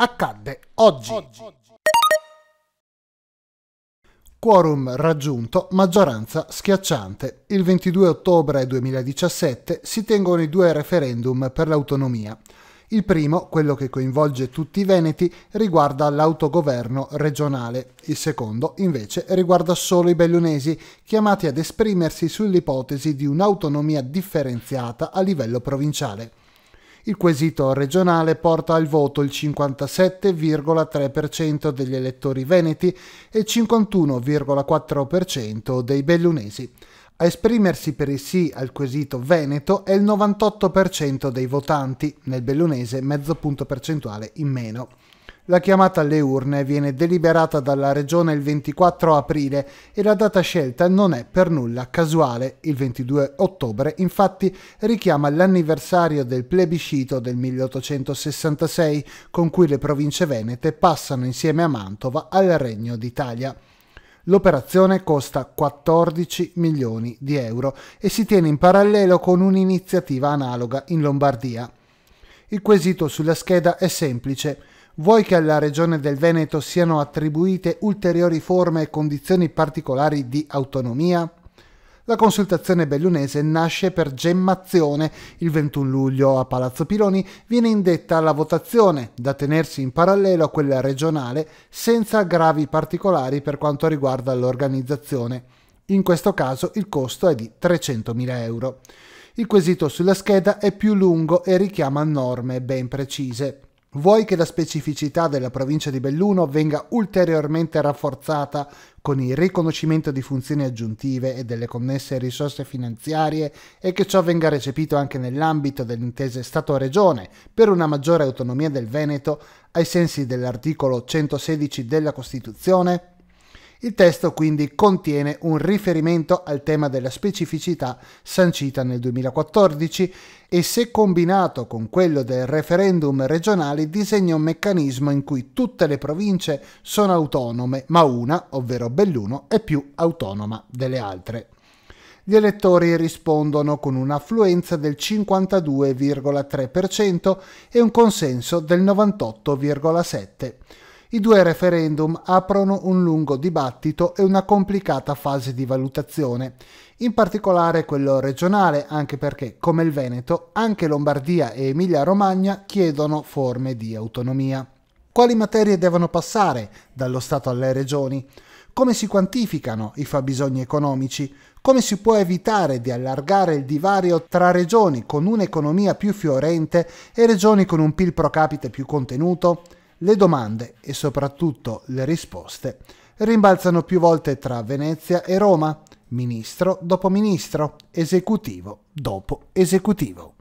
accadde oggi. oggi. Quorum raggiunto, maggioranza schiacciante. Il 22 ottobre 2017 si tengono i due referendum per l'autonomia. Il primo, quello che coinvolge tutti i veneti, riguarda l'autogoverno regionale. Il secondo, invece, riguarda solo i bellunesi, chiamati ad esprimersi sull'ipotesi di un'autonomia differenziata a livello provinciale. Il quesito regionale porta al voto il 57,3% degli elettori veneti e il 51,4% dei bellunesi. A esprimersi per il sì al quesito veneto è il 98% dei votanti, nel bellunese mezzo punto percentuale in meno. La chiamata alle urne viene deliberata dalla Regione il 24 aprile e la data scelta non è per nulla casuale. Il 22 ottobre infatti richiama l'anniversario del plebiscito del 1866 con cui le province venete passano insieme a Mantova al Regno d'Italia. L'operazione costa 14 milioni di euro e si tiene in parallelo con un'iniziativa analoga in Lombardia. Il quesito sulla scheda è semplice Vuoi che alla regione del Veneto siano attribuite ulteriori forme e condizioni particolari di autonomia? La consultazione bellunese nasce per gemmazione. Il 21 luglio a Palazzo Piloni viene indetta la votazione, da tenersi in parallelo a quella regionale, senza gravi particolari per quanto riguarda l'organizzazione. In questo caso il costo è di 300.000 euro. Il quesito sulla scheda è più lungo e richiama norme ben precise vuoi che la specificità della provincia di Belluno venga ulteriormente rafforzata con il riconoscimento di funzioni aggiuntive e delle connesse risorse finanziarie e che ciò venga recepito anche nell'ambito dell'intesa Stato-Regione per una maggiore autonomia del Veneto ai sensi dell'articolo 116 della Costituzione? Il testo quindi contiene un riferimento al tema della specificità sancita nel 2014 e se combinato con quello del referendum regionale disegna un meccanismo in cui tutte le province sono autonome, ma una, ovvero Belluno, è più autonoma delle altre gli elettori rispondono con un'affluenza del 52,3% e un consenso del 98,7%. I due referendum aprono un lungo dibattito e una complicata fase di valutazione, in particolare quello regionale, anche perché, come il Veneto, anche Lombardia e Emilia-Romagna chiedono forme di autonomia. Quali materie devono passare dallo Stato alle regioni? Come si quantificano i fabbisogni economici? Come si può evitare di allargare il divario tra regioni con un'economia più fiorente e regioni con un PIL pro capite più contenuto? le domande e soprattutto le risposte rimbalzano più volte tra Venezia e Roma, ministro dopo ministro, esecutivo dopo esecutivo.